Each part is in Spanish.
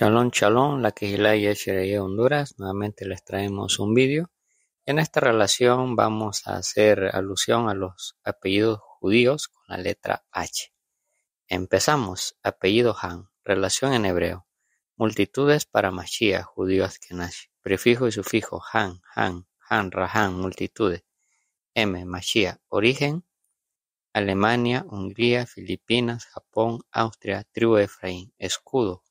Shalom, shalom, la que y Honduras. Nuevamente les traemos un vídeo. En esta relación vamos a hacer alusión a los apellidos judíos con la letra H. Empezamos. Apellido Han. Relación en hebreo. Multitudes para Mashiach, judío nace. Prefijo y sufijo. Han, Han, Han, Rahan, multitudes. M. Mashiach. Origen. Alemania, Hungría, Filipinas, Japón, Austria, tribu Efraín. Escudo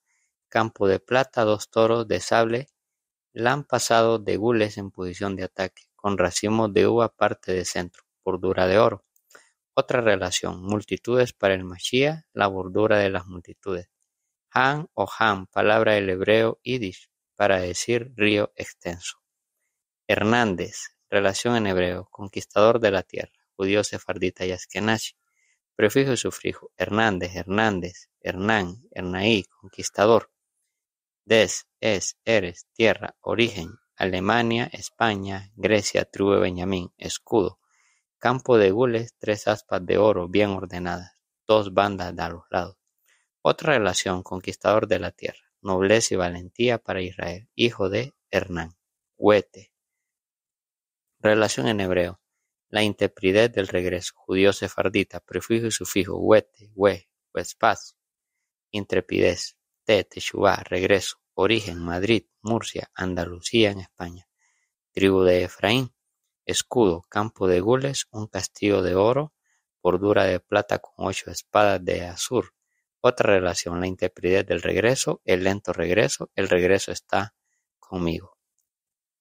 campo de plata dos toros de sable pasado de gules en posición de ataque, con racimos de uva parte de centro, bordura de oro. Otra relación, multitudes para el Mashiach, la bordura de las multitudes. Han o Han, palabra del hebreo Yiddish, para decir río extenso. Hernández, relación en hebreo, conquistador de la tierra, judío sefardita y askenazi. Prefijo y sufrijo, Hernández, Hernández, Hernán, Hernaí, conquistador. Des, es, eres, tierra, origen, Alemania, España, Grecia, tribu de Benjamín, escudo, campo de gules, tres aspas de oro bien ordenadas, dos bandas de a los lados. Otra relación, conquistador de la tierra, nobleza y valentía para Israel, hijo de Hernán, huete. Relación en hebreo, la intrepidez del regreso, judío sefardita, prefijo y sufijo, huete, hue, paz, intrepidez, T. regreso, origen, Madrid, Murcia, Andalucía en España. Tribu de Efraín, escudo, campo de gules, un castillo de oro, bordura de plata con ocho espadas de azur. Otra relación, la intrepidez del regreso, el lento regreso, el regreso está conmigo.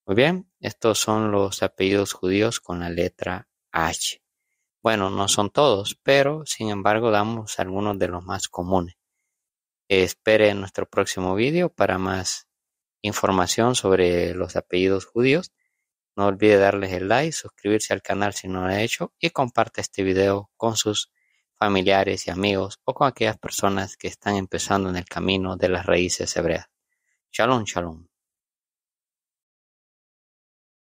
Muy bien, estos son los apellidos judíos con la letra H. Bueno, no son todos, pero sin embargo damos algunos de los más comunes. Espere nuestro próximo vídeo para más información sobre los apellidos judíos. No olvide darles el like, suscribirse al canal si no lo ha hecho y comparte este video con sus familiares y amigos o con aquellas personas que están empezando en el camino de las raíces hebreas. Shalom, shalom.